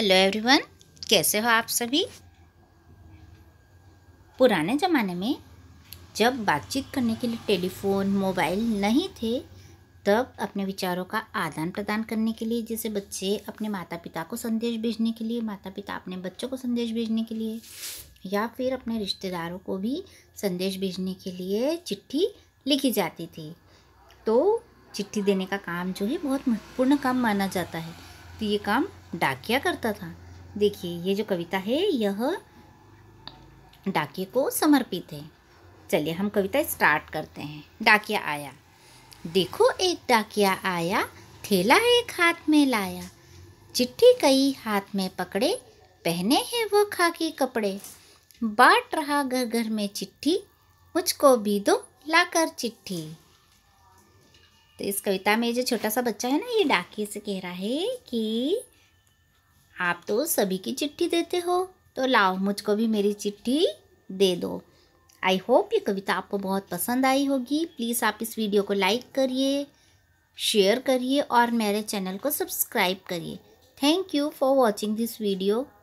hello everyone कैसे हो आप सभी पुराने ज़माने में जब बातचीत करने के लिए टेलीफोन मोबाइल नहीं थे तब अपने विचारों का आदान प्रदान करने के लिए जैसे बच्चे अपने माता पिता को संदेश भेजने के लिए माता पिता अपने बच्चों को संदेश भेजने के लिए या फिर अपने रिश्तेदारों को भी संदेश भेजने के लिए चिट्ठी लिखी जाती थी तो चिट्ठी देने का काम जो है बहुत महत्वपूर्ण काम माना जाता है तो ये काम डाकिया करता था देखिए ये जो कविता है यह डाकिया को समर्पित है चलिए हम कविता स्टार्ट करते हैं डाकिया आया देखो एक डाकिया आया थैला एक हाथ में लाया चिट्ठी कई हाथ में पकड़े पहने हैं वो खाकी कपड़े बांट रहा घर घर में चिट्ठी मुझको भी दो लाकर चिट्ठी तो इस कविता में जो छोटा सा बच्चा है ना ये डाकिए से कह रहा है कि आप तो सभी की चिट्ठी देते हो तो लाओ मुझको भी मेरी चिट्ठी दे दो आई होप ये कविता आपको बहुत पसंद आई होगी प्लीज़ आप इस वीडियो को लाइक करिए शेयर करिए और मेरे चैनल को सब्सक्राइब करिए thank you for watching this video